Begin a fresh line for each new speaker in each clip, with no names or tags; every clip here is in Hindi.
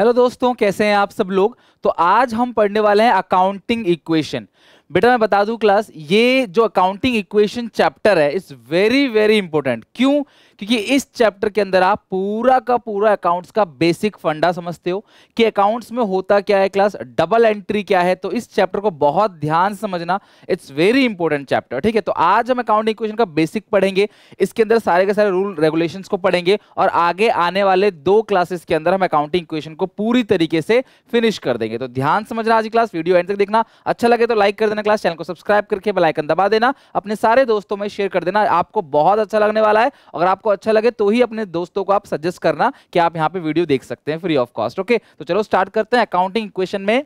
हेलो दोस्तों कैसे हैं आप सब लोग तो आज हम पढ़ने वाले हैं अकाउंटिंग इक्वेशन बेटा मैं बता दूं क्लास ये जो अकाउंटिंग इक्वेशन चैप्टर है इज वेरी वेरी इंपॉर्टेंट क्यों क्योंकि इस चैप्टर के अंदर आप पूरा का पूरा अकाउंट्स का बेसिक फंडा समझते हो कि अकाउंट्स में होता क्या है क्लास डबल एंट्री क्या है तो इस चैप्टर को बहुत ध्यान समझना इट्स वेरी इंपॉर्टेंट चैप्टर ठीक है तो आज हम अकाउंट इक्वेशन का बेसिक पढ़ेंगे इसके अंदर सारे के सारे रूल रेगुलेशन को पढ़ेंगे और आगे आने वाले दो क्लासेस के अंदर हम अकाउंटिंग इक्वेशन को पूरी तरीके से फिनिश कर देंगे तो ध्यान समझना आज क्लास वीडियो एंड तक देखना अच्छा लगे तो लाइक कर देना क्लास चैनल को सब्सक्राइब करके बेलाइकन दबा देना अपने सारे दोस्तों में शेयर कर देना आपको बहुत अच्छा लगने वाला है अगर आपको अच्छा लगे तो ही अपने दोस्तों को आप सजेस्ट करना कि आप यहाँ पे वीडियो देख सकते हैं फ्री ऑफ कॉस्ट ओके तो चलो स्टार्ट करते हैं अकाउंटिंग इक्वेशन में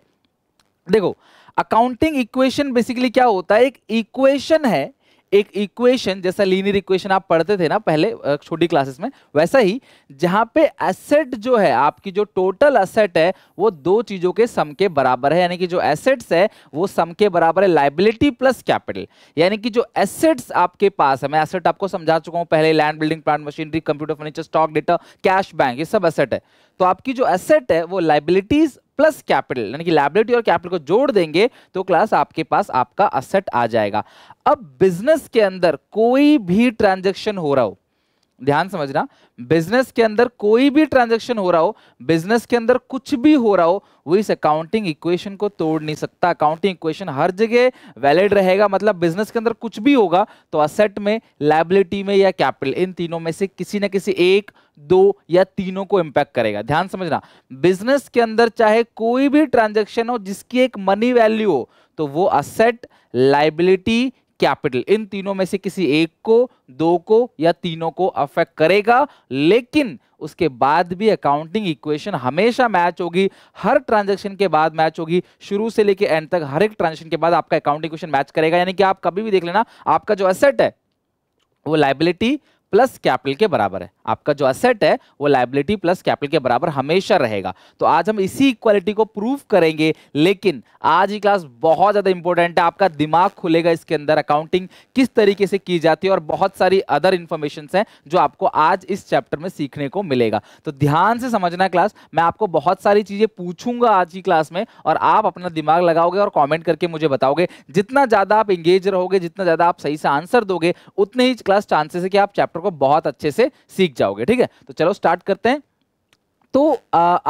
देखो अकाउंटिंग इक्वेशन बेसिकली क्या होता है एक इक्वेशन है एक इक्वेशन जैसा लीनियर इक्वेशन आप पढ़ते थे ना पहले छोटी क्लासेस में वैसा ही जहां पे एसेट जो है आपकी जो टोटल एसेट है वो दो चीजों के सम के बराबर है यानी कि जो एसेट्स है वो सम के बराबर है लाइबिलिटी प्लस कैपिटल यानी कि जो एसेट्स आपके पास है मैं एसेट आपको समझा चुका हूं पहले land building plant machinery computer furniture stock data cash bank ये सब एसेट है तो आपकी जो एसेट है वो लाइबिलिटीज प्लस कैपिटल यानी कि लाइबिलिटी और कैपिटल को जोड़ देंगे तो क्लास आपके पास आपका असेट आ जाएगा अब बिजनेस के अंदर कोई भी ट्रांजेक्शन हो रहा हो ध्यान समझना बिजनेस के अंदर कोई भी ट्रांजैक्शन हो रहा हो बिजनेस के अंदर कुछ भी हो रहा हो वो इस अकाउंटिंग इक्वेशन को तोड़ नहीं सकता अकाउंटिंग इक्वेशन हर जगह वैलिड रहेगा मतलब बिजनेस के अंदर कुछ भी होगा तो असेट में लाइबिलिटी में या कैपिटल इन तीनों में से किसी ना किसी एक दो या तीनों को इंपैक्ट करेगा ध्यान समझना बिजनेस के अंदर चाहे कोई भी ट्रांजेक्शन हो जिसकी एक मनी वैल्यू हो तो वो असेट लाइबिलिटी कैपिटल इन तीनों में से किसी एक को दो को या तीनों को अफेक्ट करेगा लेकिन उसके बाद भी अकाउंटिंग इक्वेशन हमेशा मैच होगी हर ट्रांजैक्शन के बाद मैच होगी शुरू से लेकर एंड तक हर एक ट्रांजैक्शन के बाद आपका अकाउंटिंग इक्वेशन मैच करेगा यानी कि आप कभी भी देख लेना आपका जो असेट है वो लाइबिलिटी प्लस कैपिटल के बराबर है आपका जो असेट है वो लाइबिलिटी प्लस कैपिटल के बराबर हमेशा रहेगा तो आज हम इसी इक्वालिटी को प्रूव करेंगे लेकिन आज की क्लास बहुत ज़्यादा इंपॉर्टेंट है आपका दिमाग खुलेगा इसके अंदर अकाउंटिंग किस तरीके से की जाती है और बहुत सारी अदर इन्फॉर्मेशन हैं जो आपको आज इस चैप्टर में सीखने को मिलेगा तो ध्यान से समझना क्लास मैं आपको बहुत सारी चीज़ें पूछूंगा आज की क्लास में और आप अपना दिमाग लगाओगे और कॉमेंट करके मुझे बताओगे जितना ज़्यादा आप इंगेज रहोगे जितना ज़्यादा आप सही से आंसर दोगे उतने ही क्लास चांसेस है कि आप चैप्टर को बहुत अच्छे से सीख जाओगे ठीक है तो चलो स्टार्ट करते हैं तो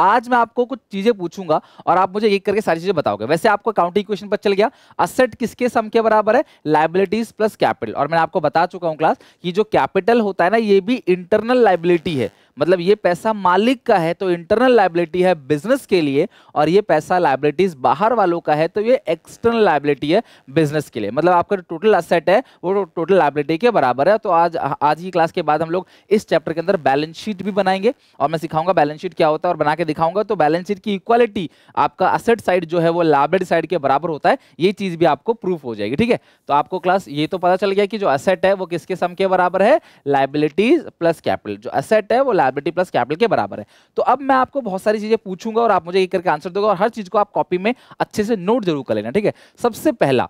आज मैं आपको कुछ चीजें पूछूंगा और आप मुझे एक करके सारी चीजें बताओगे वैसे आपको अकाउंटिंग इक्वेशन पर चल गया असेट किसके सम के बराबर है लाइबिलिटीज प्लस कैपिटल और मैं आपको बता चुका हूं क्लास कि जो कैपिटल होता है ना ये भी इंटरनल लाइबिलिटी है मतलब ये पैसा मालिक का है तो इंटरनल लाइबिलिटी है बिजनेस के लिए और ये पैसा लाइबिलिटीज बाहर वालों का है तो ये एक्सटर्नल लाइबिलिटी है बिजनेस के लिए मतलब आपका टोटल असेट है वो टोटल लाइबिलिटी के बराबर है तो आज आज की क्लास के बाद हम लोग इस चैप्टर के अंदर बैलेंस शीट भी बनाएंगे और मैं सिखाऊंगा बैलेंस शीट क्या होता है और बना के दिखाऊंगा तो बैलेंस शीट की इक्वालिटी आपका असेट साइड जो है वो लाइबिलिटी साइड के बराबर होता है ये चीज भी आपको प्रूफ हो जाएगी ठीक है तो आपको क्लास ये तो पता चल गया कि जो असेट है वो किसके सम के बराबर है लाइबिलिटीज प्लस कैपिटल जो असेट है वो लाइबिलिटी प्लस कैपिटल के बराबर है तो अब मैं आपको बहुत सारी चीजें पूछूंगा और आप मुझे एक करके आंसर दोगे और हर चीज को आप कॉपी में अच्छे से नोट जरूर कर लेना ठीक है सबसे पहला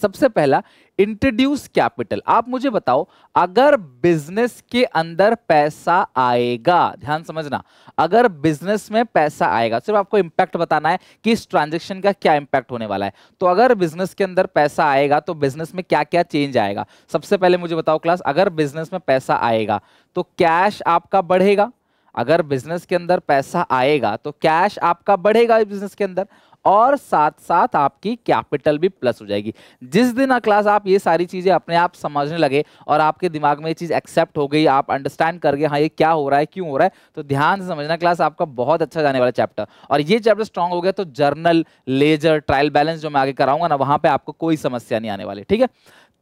सबसे पहला इंट्रोड्यूस कैपिटल आप मुझे बताओ अगर बिजनेस के अंदर पैसा आएगा ध्यान समझना अगर बिजनेस में पैसा आएगा सिर्फ आपको इंपैक्ट बताना है कि इस ट्रांजेक्शन का क्या इंपैक्ट होने वाला है तो अगर बिजनेस के अंदर पैसा आएगा तो बिजनेस में क्या क्या चेंज आएगा सबसे पहले मुझे बताओ क्लास अगर बिजनेस में पैसा आएगा तो कैश आपका बढ़ेगा अगर बिजनेस के अंदर पैसा आएगा तो कैश आपका बढ़ेगा बिजनेस के अंदर और साथ साथ आपकी कैपिटल भी प्लस हो जाएगी जिस दिन क्लास आप ये सारी चीज़ें अपने आप समझने लगे और आपके दिमाग में ये चीज़ एक्सेप्ट हो गई आप अंडरस्टैंड कर गए हाँ ये क्या हो रहा है क्यों हो रहा है तो ध्यान से समझना क्लास आपका बहुत अच्छा जाने वाला चैप्टर और ये चैप्टर स्ट्रॉन्ग हो गया तो जर्नल लेजर ट्रायल बैलेंस जो मैं आगे कराऊंगा ना वहाँ पर आपको कोई समस्या नहीं आने वाली ठीक है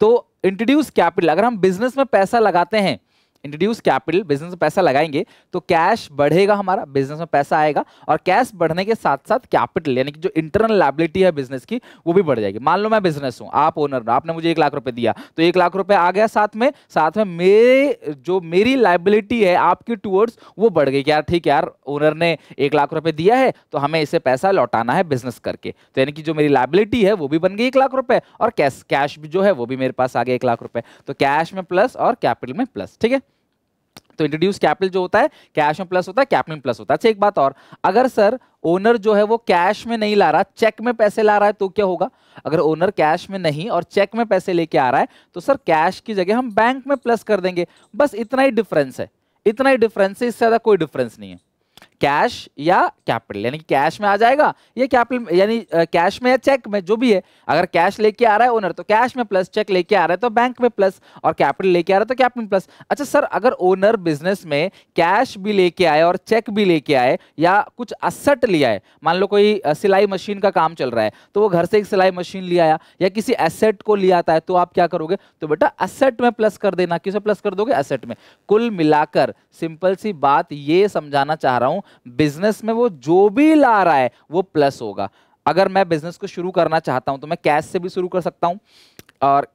तो इंट्रोड्यूस कैपिटल अगर हम बिजनेस में पैसा लगाते हैं इंट्रोड्यूस कैपिटल बिजनेस में पैसा लगाएंगे तो कैश बढ़ेगा हमारा बिजनेस में पैसा आएगा और कैश बढ़ने के साथ साथ कैपिटल यानी कि जो इंटरनल लाइबिलिटी है बिजनेस की वो भी बढ़ जाएगी मान लो मैं बिजनेस हूँ आप ओनर आपने मुझे एक लाख रुपए दिया तो एक लाख रुपए आ गया साथ में साथ में मेरे जो मेरी लाइबिलिटी है आपकी टूवर्ड्स वो बढ़ गई यार ठीक यार ओनर ने एक लाख रुपये दिया है तो हमें इसे पैसा लौटाना है बिजनेस करके तो यानी कि जो मेरी लाइबिलिटी है वो भी बन गई एक लाख रुपये और कैश कैश भी जो है वो भी मेरे पास आ गया एक लाख रुपए तो कैश में प्लस और कैपिटल में प्लस ठीक है तो इंट्रोड्यूस कैपिटल जो होता है कैश में प्लस होता है कैपिटल में प्लस होता है अच्छा एक बात और अगर सर ओनर जो है वो कैश में नहीं ला रहा चेक में पैसे ला रहा है तो क्या होगा अगर ओनर कैश में नहीं और चेक में पैसे लेके आ रहा है तो सर कैश की जगह हम बैंक में प्लस कर देंगे बस इतना ही डिफरेंस है इतना ही डिफरेंस है इससे ज्यादा कोई डिफरेंस नहीं है कैश या कैपिटल यानी कैश में आ जाएगा ये कैपिटल यानी कैश में या चेक में जो भी है अगर कैश लेके आ रहा है ओनर तो कैश में प्लस चेक लेके आ रहा है तो बैंक में प्लस और कैपिटल लेके आ रहा है तो कैपिटल प्लस अच्छा सर अगर ओनर बिजनेस में कैश भी लेके आए और चेक भी लेके आए या कुछ असट लिया है मान लो कोई सिलाई मशीन का काम चल रहा है तो वो घर से एक सिलाई मशीन ले आया या किसी एसेट को ले आता है तो आप क्या करोगे तो बेटा असेट में प्लस कर देना किसे प्लस कर दोगे असेट में कुल मिलाकर सिंपल सी बात ये समझाना चाह रहा हूं बिजनेस में वो जो भी ला रहा है वो प्लस होगा अगर मैं बिजनेस को शुरू करना चाहता हूं तो मैं कैश से भी शुरू कर सकता हूं और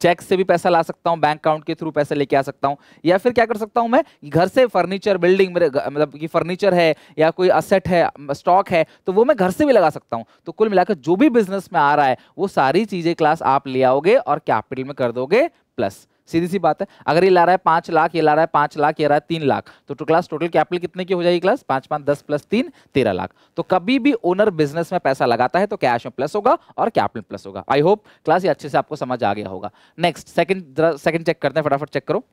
चेक से भी पैसा ला सकता हूं बैंक अकाउंट के थ्रू पैसे लेके आ सकता हूं या फिर क्या कर सकता हूं मैं घर से फर्नीचर बिल्डिंग मेरे मतलब कि फर्नीचर है या कोई असेट है स्टॉक है तो वो मैं घर से भी लगा सकता हूं तो कुल मिलाकर जो भी बिजनेस में आ रहा है वो सारी चीज़ें क्लास आप ले आओगे और कैपिटल में कर दोगे प्लस सीधी सी बात है अगर ये ला रहा है पांच लाख ये ला रहा है पांच लाख ये रहा है तीन लाख तो, टू क्लास टोटल कैपिटल कितने की हो जाएगी क्लास पांच पांच दस प्लस तीन तेरह लाख तो कभी भी ओनर बिजनेस में पैसा लगाता है तो कैश में प्लस होगा और कैपिटल प्लस होगा आई होप क्लास ये अच्छे से आपको समझ आ गया होगा नेक्स्ट सेकंड सेकंड चेक करते हैं फटाफट चेक करो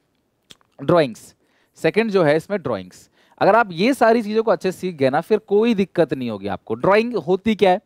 ड्रॉइंग्स सेकेंड जो है इसमें ड्रॉइंग्स अगर आप ये सारी चीज़ों को अच्छे सीख गए ना फिर कोई दिक्कत नहीं होगी आपको ड्रॉइंग होती क्या है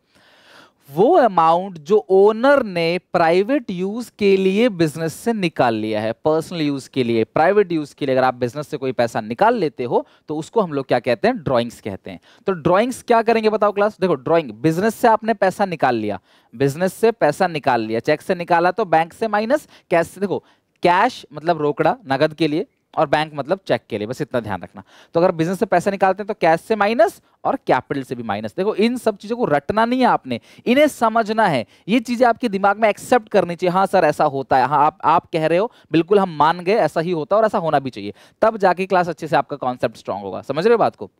वो अमाउंट जो ओनर ने प्राइवेट यूज के लिए बिजनेस से निकाल लिया है पर्सनल यूज के लिए प्राइवेट यूज के लिए अगर आप बिजनेस से कोई पैसा निकाल लेते हो तो उसको हम लोग क्या कहते हैं ड्राइंग्स कहते हैं तो ड्राइंग्स क्या करेंगे बताओ क्लास देखो ड्राइंग बिजनेस से आपने पैसा निकाल लिया बिजनेस से पैसा निकाल लिया चेक से निकाला तो बैंक से माइनस कैश से देखो कैश मतलब रोकड़ा नगद के लिए और बैंक मतलब चेक के लिए बस इतना ध्यान रखना तो अगर बिजनेस से पैसा निकालते हैं तो कैश से माइनस और कैपिटल से भी माइनस देखो इन सब चीज़ों को रटना नहीं है आपने इन्हें समझना है ये चीज़ें आपके दिमाग में एक्सेप्ट करनी चाहिए हाँ सर ऐसा होता है हाँ आप आप कह रहे हो बिल्कुल हम मान गए ऐसा ही होता है और ऐसा होना भी चाहिए तब जाके क्लास अच्छे से आपका कॉन्सेप्ट स्ट्रांग होगा समझ रहे हो बात को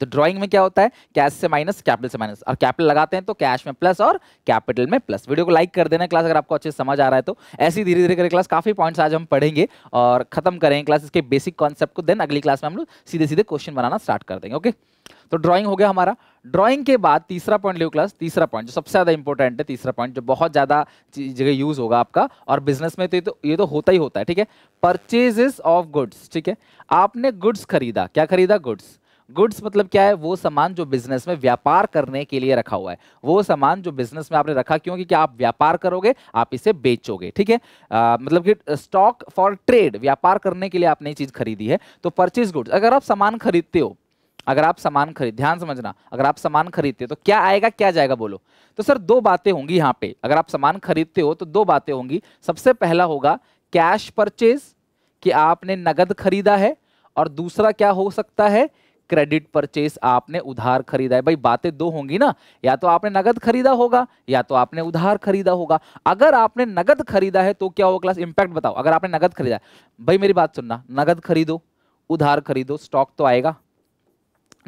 तो ड्राइंग में क्या होता है कैश से माइनस कैपिटल से माइनस और कैपिटल लगाते हैं तो कैश में प्लस और कैपिटल में प्लस वीडियो को लाइक कर देना क्लास अगर आपको अच्छे से समझ आ रहा है तो ऐसे ही धीरे धीरे करके क्लास काफी पॉइंट्स आज हम पढ़ेंगे और खत्म करेंगे क्लास इसके बेसिक कॉन्सेप्ट को देन अगली क्लास में हम लोग सीधे सीधे क्वेश्चन बनाना स्टार्ट कर देंगे ओके तो ड्रॉइंग हो गया हमारा ड्रॉइंग के बाद तीसरा पॉइंट लियो क्लास तीसरा पॉइंट जो सबसे ज़्यादा इंपॉर्टेंट है तीसरा पॉइंट जो बहुत ज़्यादा जगह यूज़ होगा आपका और बिजनेस में तो ये तो ये तो होता ही होता है ठीक है परचेजेस ऑफ गुड्स ठीक है आपने गुड्स खरीदा क्या खरीदा गुड्स गुड्स मतलब क्या है वो सामान जो बिजनेस में व्यापार करने के लिए रखा हुआ है वो सामान जो बिजनेस में आपने रखा क्योंकि क्या आप व्यापार करोगे आप इसे बेचोगे ठीक है मतलब कि स्टॉक फॉर ट्रेड व्यापार करने के लिए आपने ये चीज खरीदी है तो परचेज गुड्स अगर आप सामान खरीदते हो अगर आप सामान खरीद ध्यान समझना अगर आप सामान खरीदते हो तो क्या आएगा क्या जाएगा बोलो तो सर दो बातें होंगी यहाँ पे अगर आप सामान खरीदते हो तो दो बातें होंगी सबसे पहला होगा कैश परचेज कि आपने नगद खरीदा है और दूसरा क्या हो सकता है क्रेडिट परचेस आपने उधार खरीदा है भाई बातें दो होंगी ना या तो आपने नगद खरीदा होगा या तो आपने उधार खरीदा होगा अगर आपने नगद खरीदा है तो क्या होगा क्लास इंपैक्ट बताओ अगर आपने नगद खरीदा है भाई मेरी बात सुनना नगद खरीदो उधार खरीदो स्टॉक तो आएगा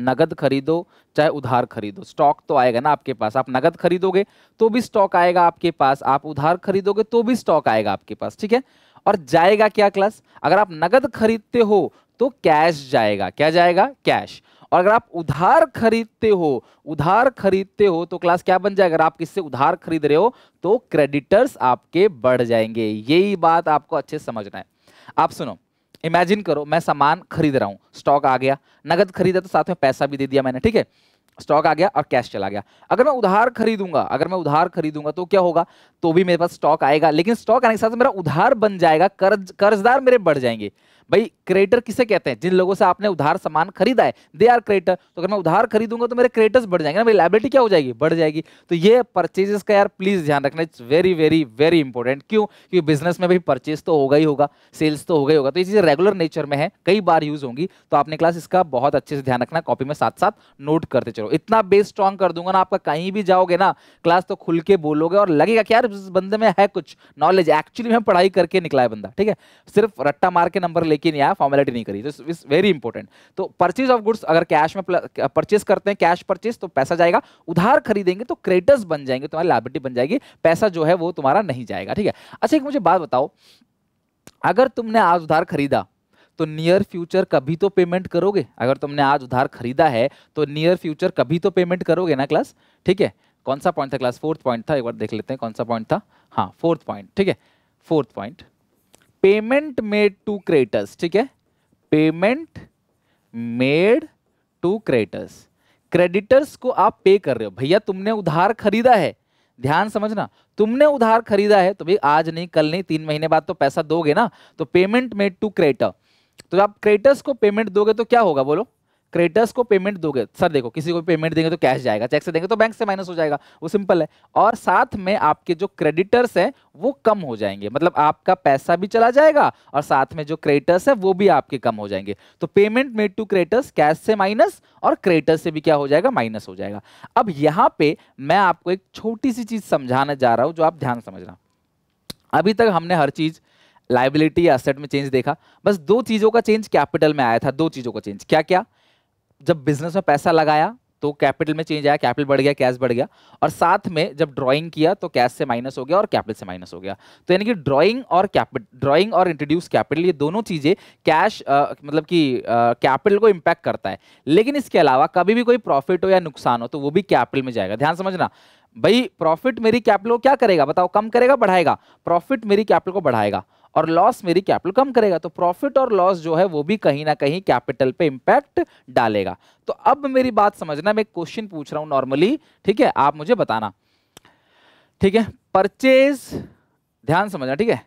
नगद खरीदो चाहे उधार खरीदो स्टॉक तो आएगा ना आपके पास आप नगद खरीदोगे तो भी स्टॉक आएगा आपके पास आप उधार खरीदोगे तो भी स्टॉक आएगा आपके पास ठीक है और जाएगा क्या क्लास अगर आप नगद खरीदते हो तो कैश जाएगा क्या जाएगा कैश और अगर आप उधार खरीदते हो उधार खरीदते हो तो क्लास क्या बन जाएगा अगर आप किससे उधार खरीद रहे हो तो क्रेडिटर्स आपके बढ़ जाएंगे यही बात आपको अच्छे समझना है आप सुनो इमेजिन करो मैं सामान खरीद रहा हूँ स्टॉक आ गया नगद खरीदा तो साथ में पैसा भी दे दिया मैंने ठीक है स्टॉक आ गया और कैश चला गया अगर मैं उधार खरीदूंगा अगर मैं उधार खरीदूंगा तो क्या होगा तो भी मेरे पास स्टॉक आएगा लेकिन स्टॉक आने के साथ मेरा उधार बन जाएगा कर्ज कर्जदार मेरे बढ़ जाएंगे भाई क्रेडिटर किसे कहते हैं जिन लोगों से आपने उधार सामान खरीदा है दे आर क्रेडिटर तो अगर मैं उधार खरीदूंगा तो मेरे क्रेडिटर्स बढ़ जाएंगे ना मेरी लाइबिलिटी क्या हो जाएगी बढ़ जाएगी तो ये परचेजेस का यार प्लीज ध्यान रखना it's very very very important क्यों क्योंकि बिजनेस में भी परचेज तो होगा ही होगा सेल्स तो होगा ही होगा तो ये चीज़ें रेगुलर नेचर में है कई बार यूज होंगी तो आपने क्लास इसका बहुत अच्छे से ध्यान रखना कॉपी में साथ साथ नोट करते चलो इतना बेस स्ट्रॉन्ग कर दूंगा ना आपका कहीं भी जाओगे ना क्लास तो खुल के बोलोगे और लगेगा कि यार बंदे में है कुछ नॉलेज एक्चुअली में पढ़ाई करके निकला है बंदा ठीक है सिर्फ रट्टा मार के नंबर ले लेकिन यहाँ फॉर्मेलिटी नहीं करी दिस इज वेरी इंपॉर्टेंट तो परचेज ऑफ गुड्स अगर कैश में परचेज करते हैं कैश परचेज तो पैसा जाएगा उधार खरीदेंगे तो क्रेडिटर्स बन जाएंगे तुम्हारी लाइबिलिटी बन जाएगी पैसा जो है वो तुम्हारा नहीं जाएगा ठीक है अच्छा एक मुझे बात बताओ अगर तुमने आज उधार खरीदा तो नियर फ्यूचर कभी तो पेमेंट करोगे अगर तुमने आज उधार खरीदा है तो नियर फ्यूचर कभी तो पेमेंट करोगे ना क्लास ठीक है कौन सा पॉइंट था क्लास फोर्थ पॉइंट था एक बार देख लेते हैं कौन सा पॉइंट था हाँ फोर्थ पॉइंट ठीक है fourth point payment made to creditors ठीक है payment made to creditors creditors को आप पे कर रहे हो भैया तुमने उधार खरीदा है ध्यान समझना तुमने उधार खरीदा है तो भाई आज नहीं कल नहीं तीन महीने बाद तो पैसा दोगे ना तो पेमेंट मेड टू क्रेटर तो आप क्रेटर्स को पेमेंट दोगे तो क्या होगा बोलो क्रेडिटर्स को पेमेंट दोगे सर देखो किसी को पेमेंट देंगे तो कैश जाएगा चेक से देंगे तो बैंक से माइनस हो जाएगा वो सिंपल है और साथ में आपके जो क्रेडिटर्स हैं वो कम हो जाएंगे मतलब आपका पैसा भी चला जाएगा और साथ में जो क्रेडिटर्स है वो भी आपके कम हो जाएंगे तो payment made to creditors cash से माइनस और क्रेडिटर्स से भी क्या हो जाएगा माइनस हो जाएगा अब यहाँ पे मैं आपको एक छोटी सी चीज समझाने जा रहा हूँ जो आप ध्यान समझना अभी तक हमने हर चीज़ लाइबिलिटी या असेट में चेंज देखा बस दो चीज़ों का चेंज कैपिटल में आया था दो चीज़ों का चेंज क्या क्या जब बिजनेस में पैसा लगाया तो कैपिटल में चेंज आया कैपिटल बढ़ गया कैश बढ़ गया और साथ में जब ड्राइंग किया तो कैश से माइनस हो गया और कैपिटल से माइनस हो गया तो यानी कि ड्राइंग और कैपिटल ड्राइंग और इंट्रोड्यूस कैपिटल ये दोनों चीज़ें कैश मतलब कि कैपिटल को इम्पैक्ट करता है लेकिन इसके अलावा कभी भी कोई प्रॉफिट हो या नुकसान हो तो वो भी कैपिटल में जाएगा ध्यान समझना भाई प्रॉफिट मेरी कैपिटल को क्या करेगा बताओ कम करेगा बढ़ाएगा प्रॉफिट मेरी कैपिटल को बढ़ाएगा और लॉस मेरी कैपिटल कम करेगा तो प्रॉफिट और लॉस जो है वो भी कहीं ना कहीं कैपिटल पे इम्पैक्ट डालेगा तो अब मेरी बात समझना मैं क्वेश्चन पूछ रहा हूं नॉर्मली ठीक है आप मुझे बताना ठीक है परचेज ध्यान समझना ठीक है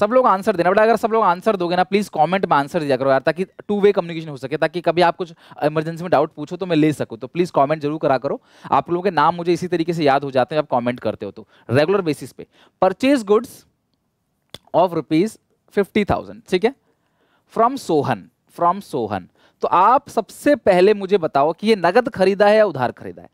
सब लोग आंसर देना बट अगर सब लोग आंसर दोगे ना प्लीज कमेंट में आंसर दिया करो यार ताकि टू वे कम्युनिकेशन हो सके ताकि कभी आप कुछ इमरजेंसी में डाउट पूछो तो मैं ले सकूं तो प्लीज कमेंट जरूर करा करो आप लोगों के नाम मुझे इसी तरीके से याद हो जाते हैं आप कमेंट करते हो तो रेगुलर बेसिस पे purchase goods of rupees fifty thousand ठीक है फ्रॉम सोहन फ्रॉम सोहन तो आप सबसे पहले मुझे बताओ कि ये नगद खरीदा है या उधार खरीदा है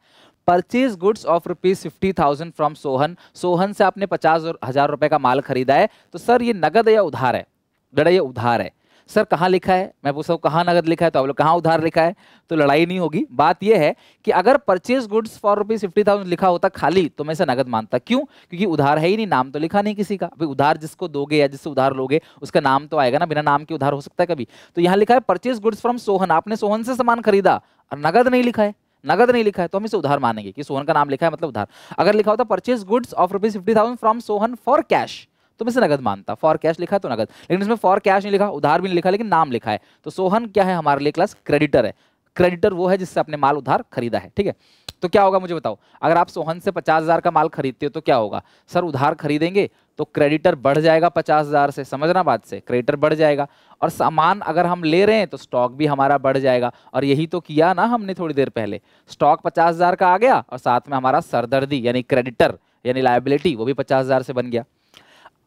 purchase goods of rupees fifty thousand from Sohan Sohan से आपने पचास हजार रुपए का माल खरीदा है तो सर ये नगद या उधार है बेटा ये उधार है सर कहाँ लिखा है मैं पूछता हूँ कहाँ नगद लिखा है तो आप लोग कहाँ उधार लिखा है तो लड़ाई नहीं होगी बात यह है कि अगर purchase goods for rupees fifty thousand लिखा होता खाली तो मैं इसे नगद मानता क्यों क्योंकि उधार है ही नहीं नाम तो लिखा नहीं किसी का अभी उधार जिसको दोगे या जिससे उधार लोगे उसका नाम तो आएगा ना बिना नाम के उधार हो सकता है कभी तो यहाँ लिखा है परचेज गुड्स फ्रॉम सोहन आपने सोहन से सामान खरीदा और नगद नहीं लिखा है नगद नहीं लिखा है तो हम इसे उधार मानेंगे कि सोहन का नाम लिखा है मतलब उधार अगर लिखा होता purchase goods of rupees fifty thousand from Sohan for cash तो मैं इसे नगद मानता फॉर कैश लिखा तो नगद लेकिन इसमें फॉर कैश नहीं लिखा उधार भी नहीं लिखा लेकिन नाम लिखा है तो सोहन क्या है हमारे लिए क्लास क्रेडिटर है क्रेडिटर वो है जिससे अपने माल उधार खरीदा है ठीक है तो क्या होगा मुझे बताओ अगर आप सोहन से पचास हज़ार का माल खरीदते हो तो क्या होगा सर उधार खरीदेंगे तो क्रेडिटर बढ़ जाएगा पचास हज़ार से समझना बात से क्रेडिटर बढ़ जाएगा और सामान अगर हम ले रहे हैं तो स्टॉक भी हमारा बढ़ जाएगा और यही तो किया ना हमने थोड़ी देर पहले स्टॉक पचास हज़ार का आ गया और साथ में हमारा सरदर्दी यानी क्रेडिटर यानी लाइबिलिटी वो भी पचास हज़ार से बन गया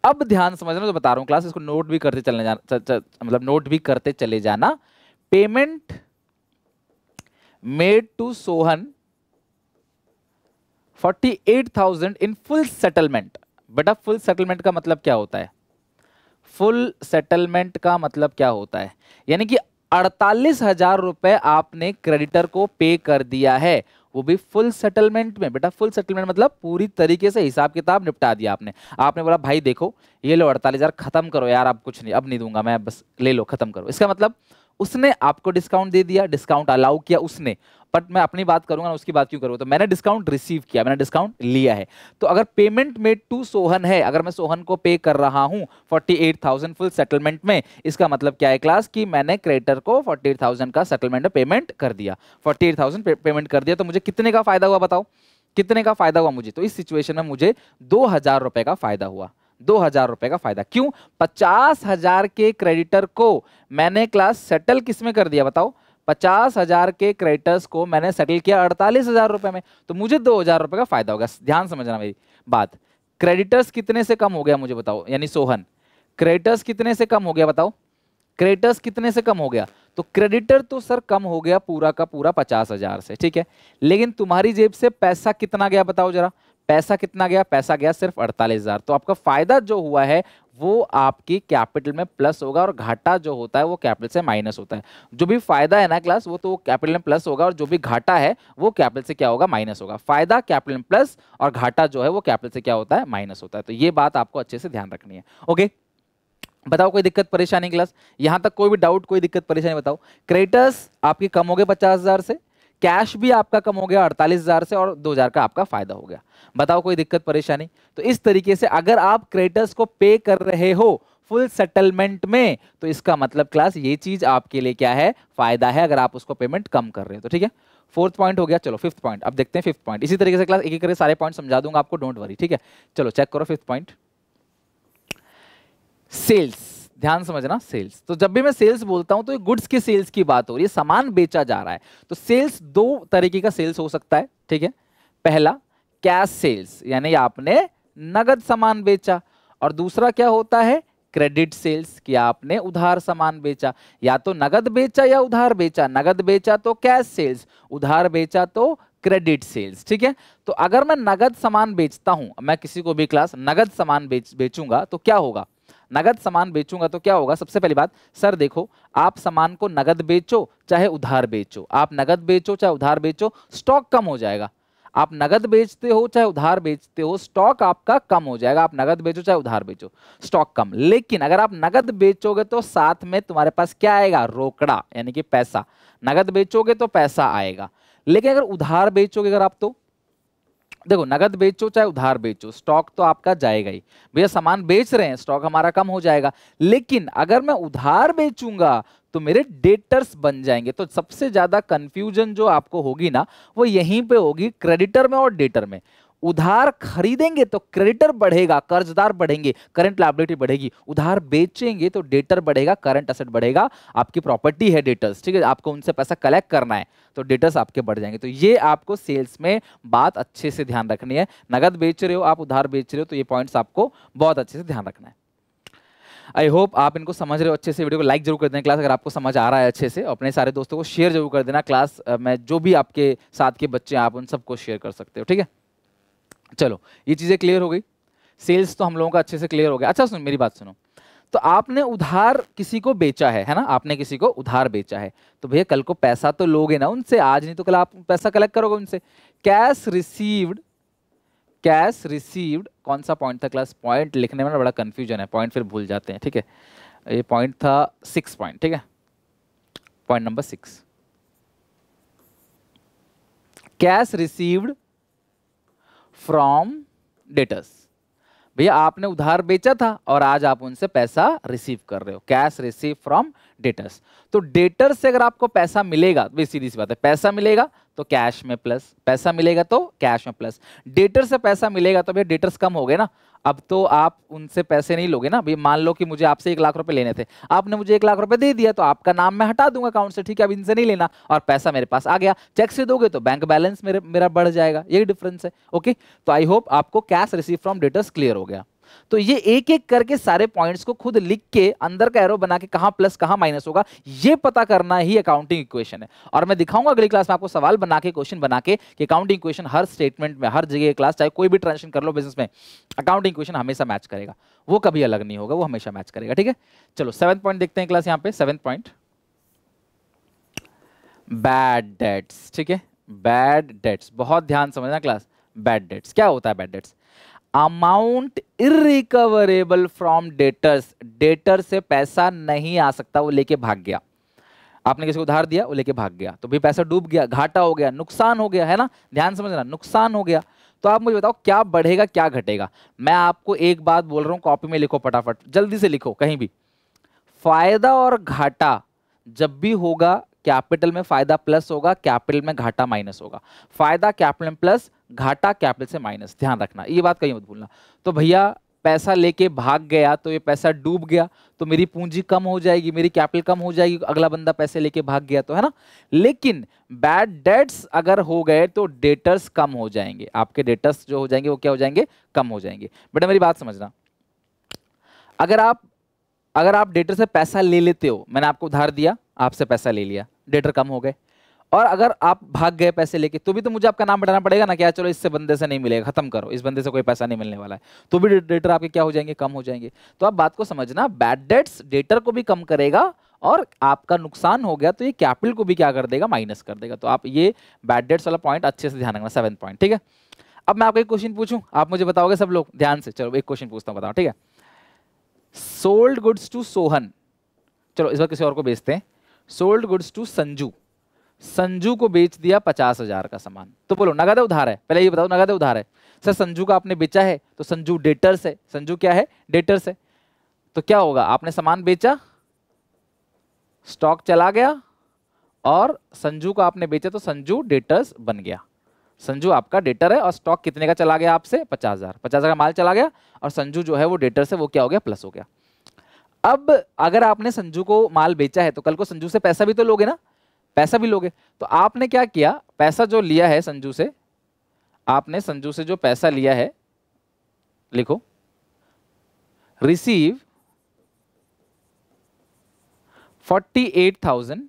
अब ध्यान समझना तो बता रहा हूँ क्लास इसको नोट मतलब भी करते चले जाना मतलब नोट भी करते चले जाना payment made to Sohan 48,000 in full settlement बेटा फुल सेटलमेंट का मतलब क्या होता है फुल सेटलमेंट का मतलब क्या होता है यानी कि अड़तालीस हजार रुपए आपने क्रेडिटर को पे कर दिया है वो भी फुल सेटलमेंट में बेटा फुल सेटलमेंट मतलब पूरी तरीके से हिसाब किताब निपटा दिया आपने आपने बोला भाई देखो ये लो अड़तालीस हज़ार खत्म करो यार आप कुछ नहीं अब नहीं दूंगा मैं बस ले लो खत्म करो इसका मतलब उसने आपको डिस्काउंट दे दिया डिस्काउंट अलाउ किया उसने बट मैं अपनी बात करूंगा ना उसकी बात क्यों करूं तो मैंने डिस्काउंट रिसीव किया मैंने डिस्काउंट लिया है तो अगर पेमेंट मेड टू सोहन है अगर मैं सोहन को पे कर रहा हूँ फोर्टी फुल सेटलमेंट में इसका मतलब क्या है क्लास कि मैंने क्रेडिटर को फोर्टी का सेटलमेंट पेमेंट कर दिया फोर्टी पे, पेमेंट कर दिया तो मुझे कितने का फायदा हुआ बताओ कितने का फायदा हुआ मुझे तो इस सिचुएशन में मुझे दो हजार रुपए का फायदा हुआ दो हजार रुपए का फायदा क्यों पचास हजार के क्रेडिटर को मैंने क्लास सेटल किसमें कर दिया बताओ पचास हजार के क्रेडिटर्स को मैंने सेटल किया अड़तालीस हजार रुपए में तो मुझे दो हजार रुपए का फायदा होगा ध्यान समझना मेरी बात क्रेडिटर्स कितने से कम हो गया मुझे बताओ यानी सोहन क्रेडिटर्स कितने से कम हो गया बताओ क्रेडिटर्स कितने से कम हो गया तो क्रेडिटर तो सर कम हो गया पूरा का पूरा पचास हजार से ठीक है लेकिन तुम्हारी जेब से पैसा कितना गया बताओ जरा पैसा कितना गया पैसा गया सिर्फ अड़तालीस हजार तो आपका फायदा जो हुआ है वो आपकी कैपिटल में प्लस होगा और घाटा जो होता है वो कैपिटल से माइनस होता है जो भी फायदा है ना क्लास वो तो कैपिटल में प्लस होगा और जो भी घाटा है वो कैपिटल से क्या होगा माइनस होगा फायदा कैपिटल में प्लस और घाटा जो है वो कैपिटल से क्या होता है माइनस होता है तो ये बात आपको अच्छे से ध्यान रखनी है ओके बताओ कोई दिक्कत परेशानी क्लास यहाँ तक कोई भी डाउट कोई दिक्कत परेशानी बताओ क्रेडिटर्स आपके कम हो गए पचास हजार से कैश भी आपका कम हो गया अड़तालीस हजार से और दो हजार का आपका फायदा हो गया बताओ कोई दिक्कत परेशानी तो इस तरीके से अगर आप क्रेडिटर्स को पे कर रहे हो फुल सेटलमेंट में तो इसका मतलब क्लास ये चीज आपके लिए क्या है फायदा है अगर आप उसको पेमेंट कम कर रहे हो तो ठीक है फोर्थ पॉइंट हो गया चलो फिफ्थ पॉइंट अब देखते हैं फिफ्थ पॉइंट इसी तरीके से क्लास एक एक करके सारे पॉइंट समझा दूंगा आपको डोंट वरी ठीक है चलो चेक करो फिफ्थ पॉइंट सेल्स ध्यान समझना सेल्स तो जब भी मैं सेल्स बोलता हूं तो ये गुड्स की सेल्स की बात हो रही है सामान बेचा जा रहा है तो सेल्स दो तरीके का सेल्स हो सकता है ठीक है पहला कैश सेल्स यानी आपने नगद सामान बेचा और दूसरा क्या होता है क्रेडिट सेल्स कि आपने उधार सामान बेचा या तो नगद बेचा या उधार बेचा नगद बेचा तो कैश सेल्स उधार बेचा तो क्रेडिट सेल्स ठीक है तो अगर मैं नगद सामान बेचता हूं मैं किसी को भी क्लास नगद सामान बेच बेचूंगा तो क्या होगा नगद सामान बेचूंगा तो क्या होगा सबसे पहली बात सर देखो आप सामान को नगद बेचो चाहे उधार बेचो आप नगद बेचो चाहे उधार बेचो स्टॉक कम हो जाएगा आप नगद बेचते हो चाहे उधार बेचते हो स्टॉक आपका कम हो जाएगा आप नगद बेचो चाहे उधार बेचो स्टॉक कम लेकिन अगर आप नगद बेचोगे तो साथ में तुम्हारे पास क्या आएगा रोकड़ा यानी कि पैसा नगद बेचोगे तो पैसा आएगा लेकिन अगर उधार बेचोगे अगर आप तो देखो नगद बेचो चाहे उधार बेचो स्टॉक तो आपका जाएगा ही भैया सामान बेच रहे हैं स्टॉक हमारा कम हो जाएगा लेकिन अगर मैं उधार बेचूंगा तो मेरे डेटर्स बन जाएंगे तो सबसे ज्यादा कंफ्यूजन जो आपको होगी ना वो यहीं पे होगी क्रेडिटर में और डेटर में उधार खरीदेंगे तो क्रेडिटर बढ़ेगा कर्जदार बढ़ेंगे करंट लाइबिलिटी बढ़ेगी उधार बेचेंगे तो डेटर बढ़ेगा करंट असेट बढ़ेगा आपकी प्रॉपर्टी है डेटर्स ठीक है आपको उनसे पैसा कलेक्ट करना है तो डेटर्स आपके बढ़ जाएंगे तो ये आपको सेल्स में बात अच्छे से ध्यान रखनी है नगद बेच रहे हो आप उधार बेच रहे हो तो ये पॉइंट्स आपको बहुत अच्छे से ध्यान रखना है आई होप आप इनको समझ रहे हो अच्छे से वीडियो को लाइक जरूर कर देना क्लास अगर आपको समझ आ रहा है अच्छे से अपने सारे दोस्तों को शेयर जरूर कर देना क्लास में जो भी आपके साथ के बच्चे हैं आप उन सबको शेयर कर सकते हो ठीक है चलो ये चीज़ें क्लियर हो गई सेल्स तो हम लोगों का अच्छे से क्लियर हो गया अच्छा सुन मेरी बात सुनो तो आपने उधार किसी को बेचा है है ना आपने किसी को उधार बेचा है तो भैया कल को पैसा तो लोगे ना उनसे आज नहीं तो कल आप पैसा कलेक्ट करोगे उनसे कैश रिसीव्ड कैश रिसीव्ड कौन सा पॉइंट था क्लास पॉइंट लिखने में ना बड़ा कन्फ्यूजन है पॉइंट फिर भूल जाते हैं ठीक है ये पॉइंट था सिक्स पॉइंट ठीक है point number six cash received from debtors भैया आपने उधार बेचा था और आज आप उनसे पैसा रिसीव कर रहे हो कैश रिसीव फ्रॉम डेटर्स तो डेटर्स से अगर आपको पैसा मिलेगा तो सीधी सी बात है पैसा मिलेगा तो कैश में प्लस पैसा मिलेगा तो कैश में प्लस डेटर से पैसा मिलेगा तो भैया डेटर्स कम हो गए ना अब तो आप उनसे पैसे नहीं लोगे ना अभी मान लो कि मुझे आपसे एक लाख रुपए लेने थे आपने मुझे एक लाख रुपए दे दिया तो आपका नाम मैं हटा दूंगा अकाउंट से ठीक है अब इनसे नहीं लेना और पैसा मेरे पास आ गया चेक से दोगे तो बैंक बैलेंस मेरे मेरा बढ़ जाएगा यही डिफरेंस है ओके तो आई होप आपको cash receive from debtors clear हो गया तो ये एक एक करके सारे पॉइंट्स को खुद लिख के अंदर का एरो बना के कहाँ प्लस कहां माइनस होगा ये पता करना ही अकाउंटिंग इक्वेशन है और मैं दिखाऊंगा अगली क्लास में आपको सवाल बना के क्वेश्चन बना के कि अकाउंटिंग इक्वेशन हर स्टेटमेंट में हर जगह क्लास चाहे कोई भी ट्रांजेक्शन कर लो बिजनेस में अकाउंटिंग इक्वेशन हमेशा मैच करेगा वो कभी अलग नहीं होगा वो हमेशा मैच करेगा ठीक है चलो सेवन पॉइंट देखते हैं क्लास यहां पर सेवन पॉइंट बैड डेट्स ठीक है बैड डेट्स बहुत ध्यान समझना क्लास बैड डेट्स क्या होता है bad debts amount irrecoverable from debtors debtor से पैसा नहीं आ सकता वो लेके भाग गया आपने किसी को उधार दिया वो लेके भाग गया तो भी पैसा डूब गया घाटा हो गया नुकसान हो गया है ना ध्यान समझना नुकसान हो गया तो आप मुझे बताओ क्या बढ़ेगा क्या घटेगा मैं आपको एक बात बोल रहा हूँ कॉपी में लिखो फटाफट जल्दी से लिखो कहीं भी फायदा और घाटा जब भी होगा कैपिटल में फायदा प्लस होगा कैपिटल में घाटा माइनस होगा फायदा कैपिटल में प्लस घाटा कैपिटल से माइनस ध्यान रखना ये बात कहीं मत भूलना तो भैया पैसा लेके भाग गया तो ये पैसा डूब गया तो मेरी पूंजी कम हो जाएगी मेरी कैपिटल कम हो जाएगी अगला बंदा पैसे लेके भाग गया तो है ना लेकिन बैड डेट्स अगर हो गए तो डेटर्स कम हो जाएंगे आपके डेटर्स जो हो जाएंगे वो क्या हो जाएंगे कम हो जाएंगे बेटा मेरी बात समझना अगर आप अगर आप डेटर से पैसा ले लेते हो मैंने आपको उधार दिया आपसे पैसा ले लिया डेटर कम हो गए और अगर आप भाग गए पैसे लेके तो भी तो मुझे आपका नाम बढ़ाना पड़ेगा ना क्या चलो इससे बंदे से नहीं मिलेगा खत्म करो इस बंदे से कोई पैसा नहीं मिलने वाला है तो भी डेटर आपके क्या हो जाएंगे कम हो जाएंगे तो आप बात को समझना बैड डेट्स डेटर को भी कम करेगा और आपका नुकसान हो गया तो ये कैपिटल को भी क्या कर देगा माइनस कर देगा तो आप ये बैड डेट्स वाला पॉइंट अच्छे से ध्यान रखना सेवन पॉइंट ठीक है अब मैं आपको एक क्वेश्चन पूछूं आप मुझे बताओगे सब लोग ध्यान से चलो एक क्वेश्चन पूछता हूँ बताओ ठीक है सोल्ड गुड्स टू सोहन चलो इस बार किसी और को बेचते हैं sold goods to Sanju Sanju को बेच दिया पचास हजार का सामान तो बोलो नगद उधार है पहले ये बताओ नगद उधार है सर संजू का आपने बेचा है तो संजू डेटर्स है संजू क्या है डेटर्स है तो क्या होगा आपने सामान बेचा स्टॉक चला गया और संजू को आपने बेचा तो संजू डेटर्स बन गया संजू आपका डेटर है और स्टॉक कितने का चला गया आपसे पचास हजार पचास हजार का माल चला गया और संजू जो है वो डेटर से वो क्या हो गया प्लस हो गया अब अगर आपने संजू को माल बेचा है तो कल को संजू से पैसा भी तो लोगे ना पैसा भी लोगे तो आपने क्या किया पैसा जो लिया है संजू से आपने संजू से जो पैसा लिया है लिखो receive forty eight thousand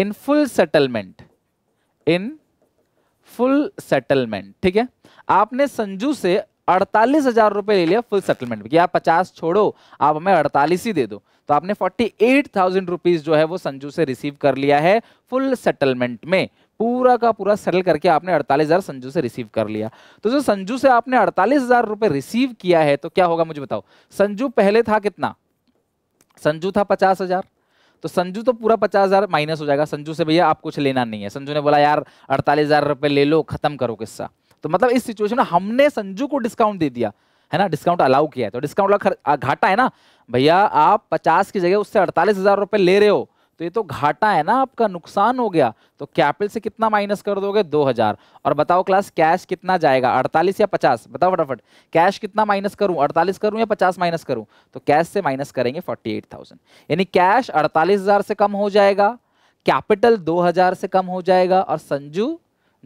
in full settlement in full settlement ठीक है आपने संजू से अड़तालीस हजार रुपए ले लिया फुल सेटलमेंट में कि आप पचास छोड़ो आप हमें अड़तालीस ही दे दो तो आपने फोर्टी एट थाउजेंड रुपीज जो है वो संजू से रिसीव कर लिया है फुल सेटलमेंट में पूरा का पूरा सेटल करके आपने अड़तालीस हजार संजू से रिसीव कर लिया तो जो संजू से आपने अड़तालीस हजार रुपये रिसीव किया है तो क्या होगा मुझे बताओ संजू पहले था कितना संजू था पचास हजार तो संजू तो पूरा पचास हजार माइनस हो जाएगा संजू से भैया आप कुछ लेना नहीं है संजू ने बोला यार अड़तालीस हजार रुपये ले लो खत्म करो किस्सा तो मतलब इस सिचुएशन में हमने संजू को डिस्काउंट दे दिया है ना डिस्काउंट अलाउ किया है तो डिस्काउंट घाटा है ना भैया आप पचास की जगह उससे अड़तालीस हजार रुपये ले रहे हो तो ये तो घाटा है ना आपका नुकसान हो गया तो कैपिटल से कितना माइनस कर दोगे हजार और बताओ क्लास कैश कितना जाएगा अड़तालीस या पचास बताओ फटाफट कैश कितना माइनस करूं अड़तालीस करूं या पचास माइनस करूं तो कैश से माइनस करेंगे थाउजेंड यानी कैश हजार से कम हो जाएगा कैपिटल हजार से कम हो जाएगा और संजू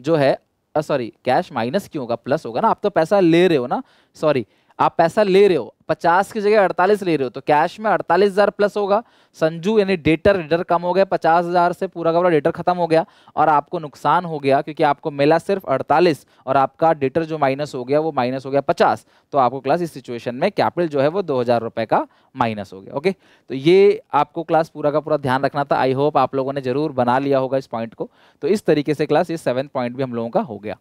जो है सॉरी कैश माइनस क्यों होगा प्लस होगा ना आप तो पैसा ले रहे हो ना सॉरी आप पैसा ले रहे हो पचास की जगह अड़तालीस ले रहे हो तो कैश में अड़तालीस हजार प्लस होगा संजू यानी डेटर डेटर कम हो गया पचास हजार से पूरा का पूरा डेटर खत्म हो गया और आपको नुकसान हो गया क्योंकि आपको मिला सिर्फ अड़तालीस और आपका डेटर जो माइनस हो गया वो माइनस हो गया पचास तो आपको क्लास इस सिचुएशन में कैपिटल जो है वो दो हजार का माइनस हो गया ओके तो ये आपको क्लास पूरा का पूरा ध्यान रखना था आई होप आप लोगों ने जरूर बना लिया होगा इस पॉइंट को तो इस तरीके से क्लास ये सेवन पॉइंट भी हम लोगों का हो गया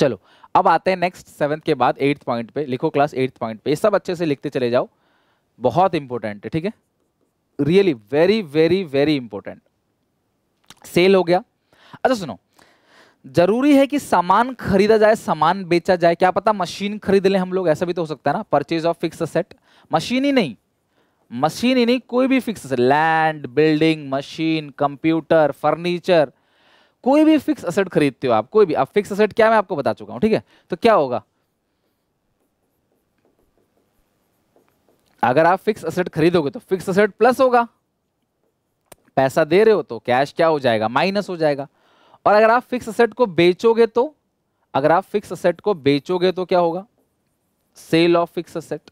चलो अब आते हैं नेक्स्ट सेवन्थ के बाद एट्थ पॉइंट पे लिखो क्लास एट्थ पॉइंट पे ये सब अच्छे से लिखते चले जाओ बहुत इंपॉर्टेंट है ठीक है really very very very important sale हो गया अच्छा सुनो जरूरी है कि सामान खरीदा जाए सामान बेचा जाए क्या पता मशीन खरीद ले हम लोग ऐसा भी तो हो सकता है ना purchase of fixed asset machine ही नहीं मशीन ही नहीं कोई भी fixed land building machine computer furniture कोई भी फिक्स असेट खरीदते हो आप कोई भी आप फिक्स असेट क्या मैं आपको बता चुका हूं ठीक है तो क्या होगा अगर आप फिक्स असेट खरीदोगे तो फिक्स असेट प्लस होगा पैसा दे रहे हो तो कैश क्या हो जाएगा माइनस हो जाएगा और अगर आप फिक्स असेट को बेचोगे तो अगर आप फिक्स असेट को बेचोगे तो क्या होगा sale of fixed asset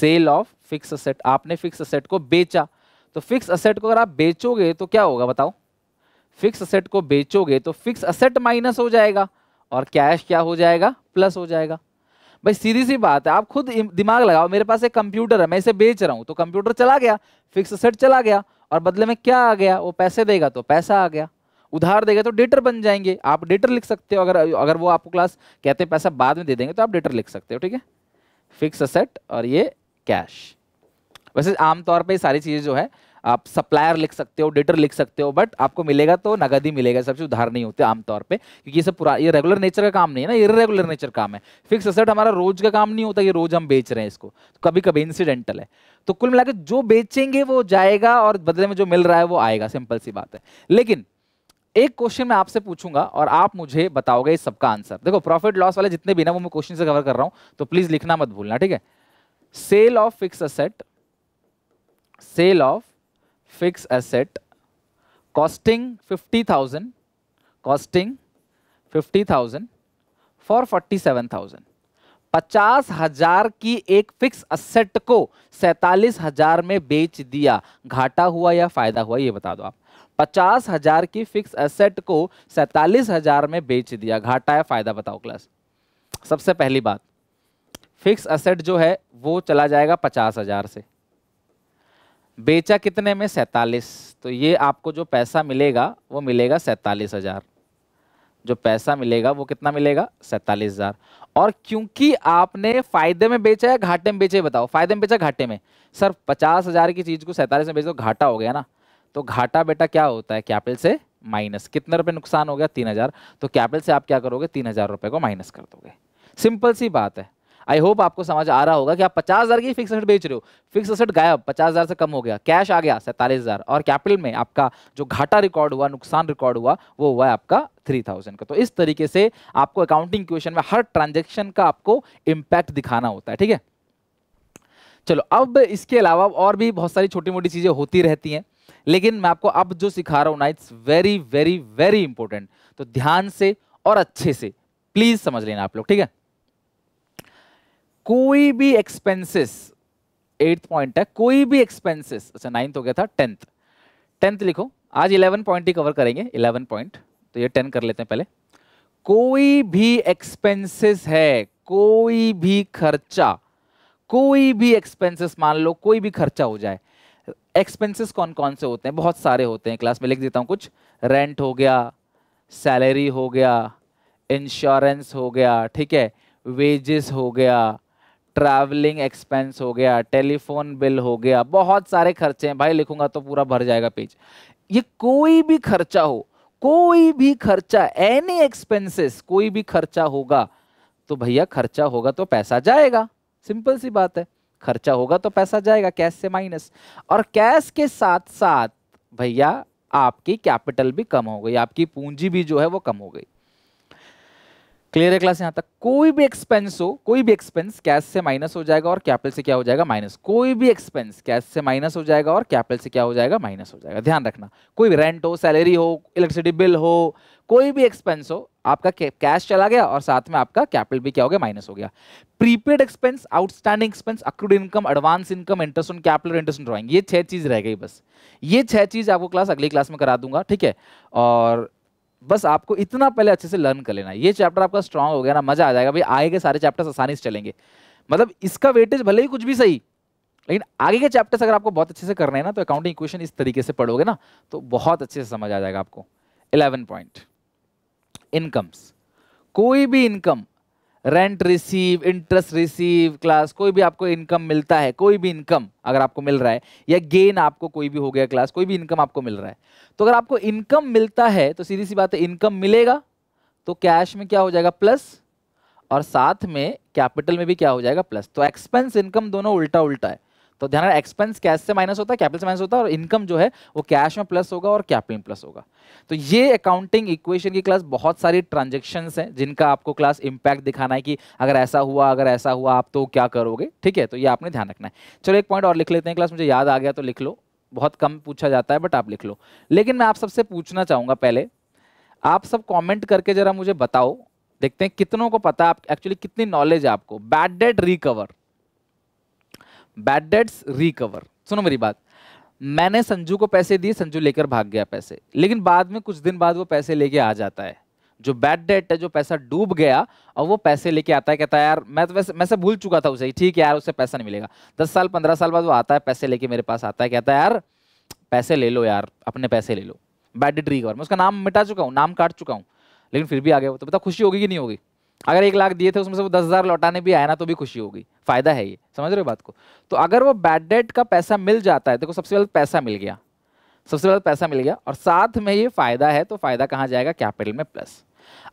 sale of fixed asset आपने फिक्स असेट को बेचा तो फिक्स असेट को अगर आप बेचोगे तो क्या होगा बताओ फिक्स असेट को बेचोगे तो फिक्स असेट माइनस हो जाएगा और कैश क्या हो जाएगा प्लस हो जाएगा भाई सीधी सी बात है आप खुद दिमाग लगाओ मेरे पास एक कंप्यूटर है मैं इसे बेच रहा हूँ तो कंप्यूटर चला गया फिक्स असेट चला गया और बदले में क्या आ गया वो पैसे देगा तो पैसा आ गया उधार देगा तो डेटर बन जाएंगे आप डेटर लिख सकते हो अगर अगर वो आपको क्लास कहते हैं पैसा बाद में दे देंगे तो आप डेटर लिख सकते हो ठीक है फिक्स असेट और ये कैश वैसे आमतौर पर सारी चीज़ें जो है आप सप्लायर लिख सकते हो डेटर लिख सकते हो बट आपको मिलेगा तो नगद ही मिलेगा सबसे उधार नहीं होते आमतौर पर क्योंकि ये सब पूरा ये रेगुलर नेचर का काम नहीं है ना इरेगुलर नेचर काम है फिक्स असेट हमारा रोज का काम नहीं होता ये रोज हम बेच रहे हैं इसको तो कभी कभी इंसिडेंटल है तो कुल मिला जो बेचेंगे वो जाएगा और बदले में जो मिल रहा है वो आएगा सिंपल सी बात है लेकिन एक क्वेश्चन मैं आपसे पूछूंगा और आप मुझे बताओगे इस सबका आंसर देखो प्रॉफिट लॉस वाले जितने भी ना वो मैं क्वेश्चन से कवर कर रहा हूं तो प्लीज लिखना मत भूलना ठीक है sale of fixed asset sale of fixed asset costing 50000 costing 50000 for forty seven thousand पचास हजार की एक फिक्स असेट को सैतालीस हजार में बेच दिया घाटा हुआ या फायदा हुआ ये बता दो आप पचास हजार की फिक्स असेट को सैतालीस हजार में बेच दिया घाटा या फायदा बताओ क्लास सबसे पहली बात फिक्स असेट जो है वो चला जाएगा पचास हजार से बेचा कितने में सैतालीस तो ये आपको जो पैसा मिलेगा वो मिलेगा सैतालीस हज़ार जो पैसा मिलेगा वो कितना मिलेगा सैतालीस हज़ार और क्योंकि आपने फ़ायदे में बेचा या घाटे में बेचे बताओ फ़ायदे में बेचा घाटे में सर पचास हज़ार की चीज़ को सैंतालीस में बेच दो घाटा हो गया ना तो घाटा बेटा क्या होता है कैपिटल से माइनस कितने रुपए नुकसान हो गया तीन हज़ार तो कैपिटल से आप क्या करोगे तीन हज़ार रुपये को माइनस कर दोगे सिंपल सी बात है आई होप आपको समझ आ रहा होगा कि आप पचास हज़ार की फिक्स असेट बेच रहे हो फिक्स असेट गायब पचास हज़ार से कम हो गया कैश आ गया सैंतालीस हज़ार और कैपिटल में आपका जो घाटा रिकॉर्ड हुआ नुकसान रिकॉर्ड हुआ वो हुआ है आपका थ्री थाउजेंड का तो इस तरीके से आपको अकाउंटिंग क्वेश्चन में हर ट्रांजेक्शन का आपको इम्पैक्ट दिखाना होता है ठीक है चलो अब इसके अलावा और भी बहुत सारी छोटी मोटी चीज़ें होती रहती हैं लेकिन मैं आपको अब जो सिखा रहा हूँ ना it's very very very important तो ध्यान से और अच्छे से प्लीज़ समझ लेना आप लोग ठीक है कोई भी एक्सपेंसेस एट्थ पॉइंट है कोई भी एक्सपेंसेस अच्छा नाइन्थ हो गया था टेंथ टेंथ लिखो आज इलेवन पॉइंट ही कवर करेंगे इलेवन पॉइंट तो ये टेन कर लेते हैं पहले कोई भी एक्सपेंसेस है कोई भी खर्चा कोई भी एक्सपेंसेस मान लो कोई भी खर्चा हो जाए एक्सपेंसेस कौन कौन से होते हैं बहुत सारे होते हैं क्लास में लिख देता हूँ कुछ रेंट हो गया सैलरी हो गया इंश्योरेंस हो गया ठीक है वेजेस हो गया ट्रैवलिंग एक्सपेंस हो गया टेलीफोन बिल हो गया बहुत सारे खर्चे हैं भाई लिखूंगा तो पूरा भर जाएगा पेज ये कोई भी खर्चा हो कोई भी खर्चा एनी एक्सपेंसेस कोई भी खर्चा होगा तो भैया खर्चा होगा तो पैसा जाएगा सिंपल सी बात है खर्चा होगा तो पैसा जाएगा कैश से माइनस और कैश के साथ साथ भैया आपकी कैपिटल भी कम हो गई आपकी पूंजी भी जो है वो कम हो गई क्लियर है क्लास यहां तक कोई भी एक्सपेंस हो कोई भी एक्सपेंस कैश से माइनस हो जाएगा और कैपिटल से क्या हो जाएगा माइनस कोई भी एक्सपेंस कैश से माइनस हो जाएगा और कैपिटल से क्या हो जाएगा माइनस हो जाएगा ध्यान रखना कोई भी रेंट हो सैलरी हो इलेक्ट्रिसिटी बिल हो कोई भी एक्सपेंस हो आपका कैश चला गया और साथ में आपका कैपिटल भी क्या हो गया माइनस हो गया prepaid expense outstanding expense accrued income advance income interest on capital interest on drawing ये छह चीज रह गई बस ये छह चीज आपको क्लास अगली क्लास में करा दूंगा ठीक है और बस आपको इतना पहले अच्छे से लर्न कर लेना ये चैप्टर आपका स्ट्रांग हो गया ना मजा आ जाएगा भाई आगे के सारे चैप्टर्स आसानी से चलेंगे मतलब इसका वेटेज भले ही कुछ भी सही लेकिन आगे के चैप्टर्स अगर आपको बहुत अच्छे से करने हैं ना तो अकाउंटिंग इक्वेशन इस तरीके से पढ़ोगे ना तो बहुत अच्छे से समझ आ जाएगा आपको इलेवन पॉइंट इनकम्स कोई भी income rent receive interest receive class कोई भी आपको इनकम मिलता है कोई भी इनकम अगर आपको मिल रहा है या गेन आपको कोई भी हो गया क्लास कोई भी इनकम आपको मिल रहा है तो अगर आपको इनकम मिलता है तो सीधी सी बात है इनकम मिलेगा तो कैश में क्या हो जाएगा प्लस और साथ में कैपिटल में भी क्या हो जाएगा प्लस तो एक्सपेंस इनकम दोनों उल्टा उल्टा है तो ध्यान रखना एक्सपेंस कैश से माइनस होता है कैपिटल से माइनस होता है और इनकम जो है वो कैश में प्लस होगा और कैपिटल में प्लस होगा तो ये अकाउंटिंग इक्वेशन की क्लास बहुत सारी ट्रांजेक्शन हैं जिनका आपको क्लास इंपैक्ट दिखाना है कि अगर ऐसा हुआ अगर ऐसा हुआ आप तो क्या करोगे ठीक है तो ये आपने ध्यान रखना है चलो एक पॉइंट और लिख लेते हैं क्लास मुझे याद आ गया तो लिख लो बहुत कम पूछा जाता है बट आप लिख लो लेकिन मैं आप सबसे पूछना चाहूँगा पहले आप सब कमेंट करके जरा मुझे बताओ देखते हैं कितनों को पता आप एक्चुअली कितनी नॉलेज है आपको bad debt recover bad debts recover सुनो मेरी बात मैंने संजू को पैसे दिए संजू लेकर भाग गया पैसे लेकिन बाद में कुछ दिन बाद वो पैसे लेके आ जाता है जो बैड डेट है जो पैसा डूब गया और वो पैसे लेके आता है कहता है यार मैं तो वैसे मैं से भूल चुका था उसे ठीक है यार उससे पैसा नहीं मिलेगा दस साल पंद्रह साल बाद वो आता है पैसे लेके मेरे पास आता है कहता है यार पैसे ले लो यार अपने पैसे ले लो बैड डेट रिकवर मैं उसका नाम मिटा चुका हूँ नाम काट चुका हूँ लेकिन फिर भी आ गया वो तो बता खुशी होगी कि नहीं होगी अगर एक लाख दिए थे उसमें से वो दस हज़ार लौटाने भी आया ना तो भी खुशी होगी फ़ायदा है ये समझ रहे हो बात को तो अगर वो बैड डेट का पैसा मिल जाता है देखो सबसे पहले तो पैसा मिल गया सबसे पहले तो पैसा मिल गया और साथ में ये फ़ायदा है तो फ़ायदा कहाँ जाएगा कैपिटल में प्लस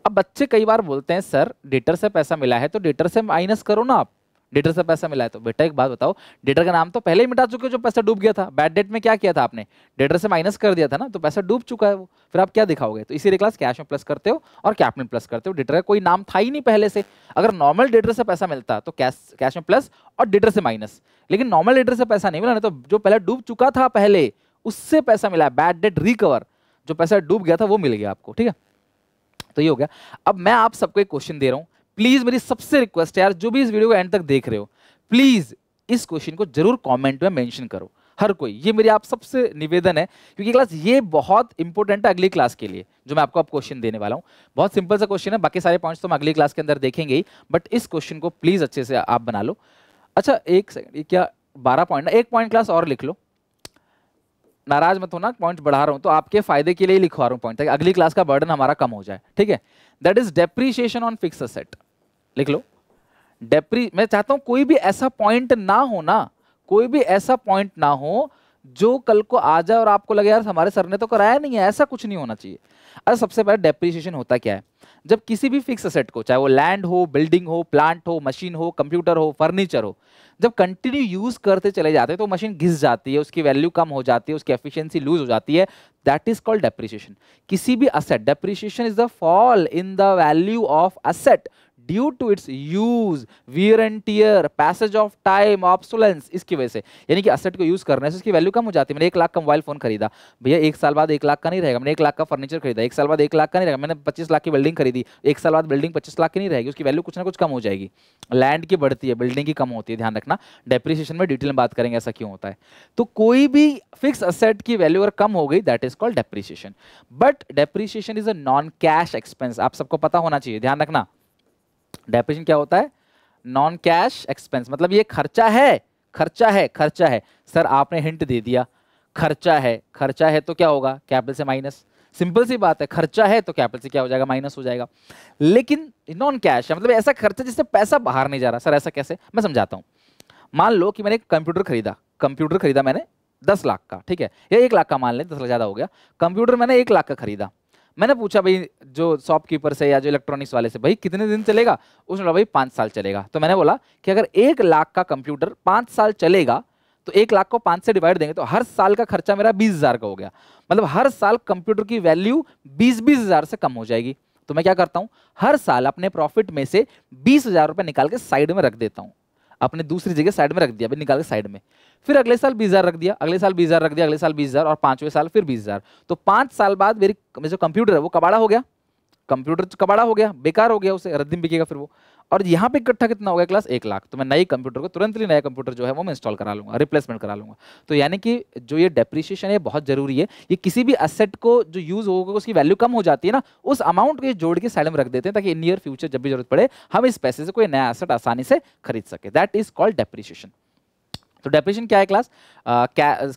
अब बच्चे कई बार बोलते हैं सर डेटर से पैसा मिला है तो डेटर से माइनस करो ना आप डेटर से पैसा मिला है तो बेटा एक बात बताओ डेटर का नाम तो पहले ही मिटा चुके हो जो पैसा डूब गया था बैड डेट में क्या किया था आपने डेटर से माइनस कर दिया था ना तो पैसा डूब चुका है वो फिर आप क्या दिखाओगे तो इसी क्लास कैश में प्लस करते हो और कैप में प्लस करते हो डेटर का कोई नाम था ही नहीं पहले से अगर नॉर्मल डेटर से पैसा मिलता तो कैश कैश में प्लस और डेटर से माइनस लेकिन नॉर्मल डेटर से पैसा नहीं मिला ना तो जो पहले डूब चुका था पहले उससे पैसा मिला बैड डेट रिकवर जो पैसा डूब गया था वो मिल गया आपको ठीक है तो ये हो गया अब मैं आप सबको एक क्वेश्चन दे रहा हूँ प्लीज़ मेरी सबसे रिक्वेस्ट है यार जो भी इस वीडियो को एंड तक देख रहे हो प्लीज़ इस क्वेश्चन को जरूर कमेंट में मेंशन करो हर कोई ये मेरी आप सबसे निवेदन है क्योंकि क्लास ये बहुत इंपॉर्टेंट है अगली क्लास के लिए जो मैं आपको अब क्वेश्चन देने वाला हूँ बहुत सिंपल सा क्वेश्चन है बाकी सारे पॉइंट्स तो हम अगली क्लास के अंदर देखेंगे ही बट इस क्वेश्चन को प्लीज़ अच्छे से आप बना लो अच्छा एक सेकंड ये क्या बारह पॉइंट ना एक पॉइंट क्लास और लिख लो नाराज मत होना पॉइंट बढ़ा रहा हूँ तो आपके फायदे के लिए ही लिखवा रहा हूँ पॉइंट ताकि अगली क्लास का बर्डन हमारा कम हो जाए ठीक है that is depreciation on fixed asset लिख लो डेप्री मैं चाहता हूं कोई भी ऐसा पॉइंट ना हो ना कोई भी ऐसा पॉइंट ना हो जो कल को आ जाए और आपको लगे यार हमारे सर ने तो कराया नहीं है ऐसा कुछ नहीं होना चाहिए अरे सबसे पहले डेप्रीशिएशन होता क्या है जब किसी भी फिक्स असेट को चाहे वो लैंड हो बिल्डिंग हो प्लांट हो मशीन हो कंप्यूटर हो फर्नीचर हो जब कंटिन्यू यूज करते चले जाते हैं तो मशीन घिस जाती है उसकी वैल्यू कम हो जाती है उसकी एफिशिएंसी लूज हो जाती है दैट इज कॉल्ड डेप्रिशिएशन किसी भी asset depreciation is the fall in the value of asset due to its use wear and tear passage of time obsolescence इसकी वजह से यानी कि असेट को यूज करने से उसकी वैल्यू कम हो जाती है मैंने एक लाख का मोबाइल फोन खरीदा भैया एक साल बाद एक लाख का नहीं रहेगा मैंने एक लाख का फर्नीचर खरीदा एक साल बाद एक लाख का नहीं रहेगा मैंने पच्चीस लाख की बिल्डिंग खरीदी एक साल बाद बिल्डिंग पच्चीस लाख की नहीं रहेगी उसकी वैल्यू कुछ ना कुछ कम हो जाएगी लैंड की बढ़ती है बिल्डिंग की कम होती है ध्यान रखना डेप्रिसिएशन में डिटेल में बात करेंगे ऐसा क्यों होता है तो कोई भी फिक्स असेट की वैल्यू अगर कम हो गई that is called depreciation but depreciation is a non cash expense आप सबको पता होना चाहिए ध्यान रखना डेप्रिसिएशन क्या होता है नॉन कैश एक्सपेंस मतलब ये खर्चा है खर्चा है खर्चा है सर आपने हिंट दे दिया खर्चा है खर्चा है तो क्या होगा कैपिटल से माइनस सिंपल सी बात है खर्चा है तो कैपिटल से क्या हो जाएगा माइनस हो जाएगा लेकिन नॉन कैश है मतलब ऐसा खर्चा जिससे पैसा बाहर नहीं जा रहा सर ऐसा कैसे मैं समझाता हूँ मान लो कि मैंने कंप्यूटर खरीदा कंप्यूटर खरीदा मैंने दस लाख का ठीक है या एक लाख का मान लें दस लाख ज़्यादा हो गया कंप्यूटर मैंने एक लाख का खरीदा मैंने पूछा भाई जो शॉपकीपर से या जो इलेक्ट्रॉनिक्स वाले से भाई कितने दिन चलेगा उसने बोला भाई पाँच साल चलेगा तो मैंने बोला कि अगर एक लाख का कंप्यूटर पाँच साल चलेगा तो एक लाख को पाँच से डिवाइड देंगे तो हर साल का खर्चा मेरा बीस हज़ार का हो गया मतलब हर साल कंप्यूटर की वैल्यू बीस बीस हज़ार से कम हो जाएगी तो मैं क्या करता हूँ हर साल अपने प्रॉफिट में से बीस हज़ार रुपये निकाल के साइड में रख देता हूँ आपने दूसरी जगह साइड में रख दिया निकाल के साइड में फिर अगले साल बीस हज़ार रख दिया अगले साल बीस हज़ार रख दिया अगले साल बीस हज़ार और पांचवें साल फिर बीस हज़ार तो पांच साल बाद मेरी जो कंप्यूटर है वो कबाड़ा हो गया कंप्यूटर कबाड़ा हो गया बेकार हो गया उसे रद्दी बिकेगा फिर वो और यहाँ पे इकट्ठा कितना हो गया क्लास एक लाख तो मैं नई कंप्यूटर को तुरंत ही नया कंप्यूटर जो है वो मैं इंस्टॉल करा लूँगा रिप्लेसमेंट करा लूँगा तो यानी कि जो ये डेप्रिशिएशन है बहुत जरूरी है ये किसी भी असेट को जो यूज़ होगा उसकी वैल्यू कम हो जाती है ना उस अमाउंट को जोड़ के साइड में रख देते हैं ताकि इन नियर फ्यूचर जब भी जरूरत पड़े हम इस पैसे से कोई नया एसेट आसानी से खरीद सके दैट इज कॉल्ड डेप्रिशिएशन तो डेप्रेशन क्या है class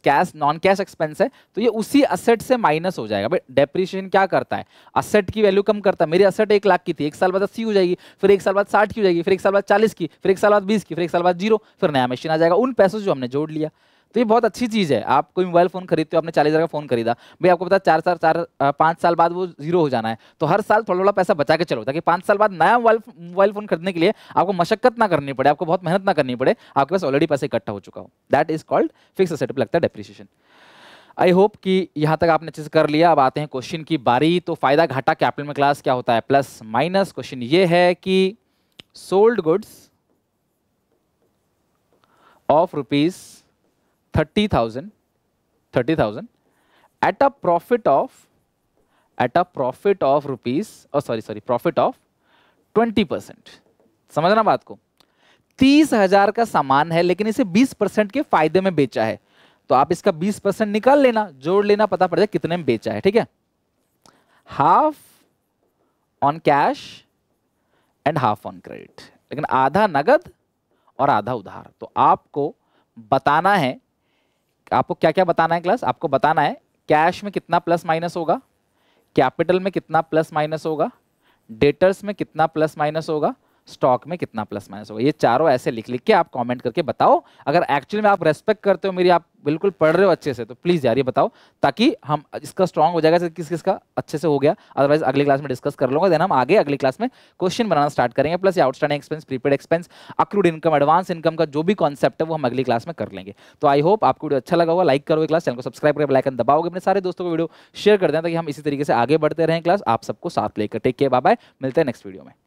cash non cash expense है तो ये उसी असेट से माइनस हो जाएगा भाई डेप्रेशन क्या करता है असेट की वैल्यू कम करता है मेरी असेट एक लाख की थी एक साल बाद अस्सी हो जाएगी फिर एक साल बाद साठ की हो जाएगी फिर एक साल बाद चालीस की फिर एक साल बाद बीस की फिर एक साल बाद जीरो फिर नया मशीन आ जाएगा उन पैसों जो हमने जोड़ लिया तो ये बहुत अच्छी चीज़ है आप कोई मोबाइल फ़ोन खरीदते हो आपने चालीस हज़ार का फ़ोन खरीदा भाई आपको पता चार चार चार पाँच साल बाद वो जीरो हो जाना है तो हर साल थोड़ा थोड़ा पैसा बचा के चलो ताकि पाँच साल बाद नया मोबाइल मोबाइल फ़ोन खरीदने के लिए आपको मशक्कत ना करनी पड़े आपको बहुत मेहनत ना करनी पड़े आपके पास ऑलरेडी पैसे इकट्ठा हो चुका हो that is called fixed asset लगता है डेप्रिशिएशन आई होप कि यहाँ तक आपने अच्छे कर लिया अब आते हैं क्वेश्चन की बारी तो फ़ायदा घाटा कैपिटल में क्लास क्या होता है प्लस माइनस क्वेश्चन ये है कि sold goods of rupees thirty thousand thirty thousand at a profit of at a profit of rupees और sorry sorry profit of twenty percent समझना बात को तीस हजार का सामान है लेकिन इसे बीस परसेंट के फायदे में बेचा है तो आप इसका बीस परसेंट निकाल लेना जोड़ लेना पता पड़ जाए कितने में बेचा है ठीक है half on cash and half on credit लेकिन आधा नगद और आधा उधार तो आपको बताना है आपको क्या क्या बताना है क्लास आपको बताना है कैश में कितना प्लस माइनस होगा कैपिटल में कितना प्लस माइनस होगा डेटर्स में कितना प्लस माइनस होगा स्टॉक में कितना प्लस माइनस होगा ये चारों ऐसे लिख लिख के आप कमेंट करके बताओ अगर एक्चुअली में आप रेस्पेक्ट करते हो मेरी आप बिल्कुल पढ़ रहे हो अच्छे से तो प्लीज़ यार ये बताओ ताकि हम इसका स्ट्रॉन्ग हो जाएगा किस किस का अच्छे से हो गया अदरवाइज अगली क्लास में डिस्कस कर लूँगा देन हम आगे अगली क्लास में क्वेश्चन बनाना स्टार्ट करेंगे प्लस ये outstanding expense prepaid expense accrued income advance income का जो भी कॉन्सेप्ट है वो हम अगली क्लास में कर लेंगे तो आई होप आपको वीडियो अच्छा लगा हुआ लाइक करोगे क्लास चैनल को सब्सक्राइब करके लाइकन दबाओगे अपने सारे दोस्तों को वीडियो शेयर कर दें ताकि हम इसी तरीके से आगे बढ़ते रहें क्लास आप सबको साथ लेकर टेक के बाय मिलते हैं नेक्स्ट वीडियो में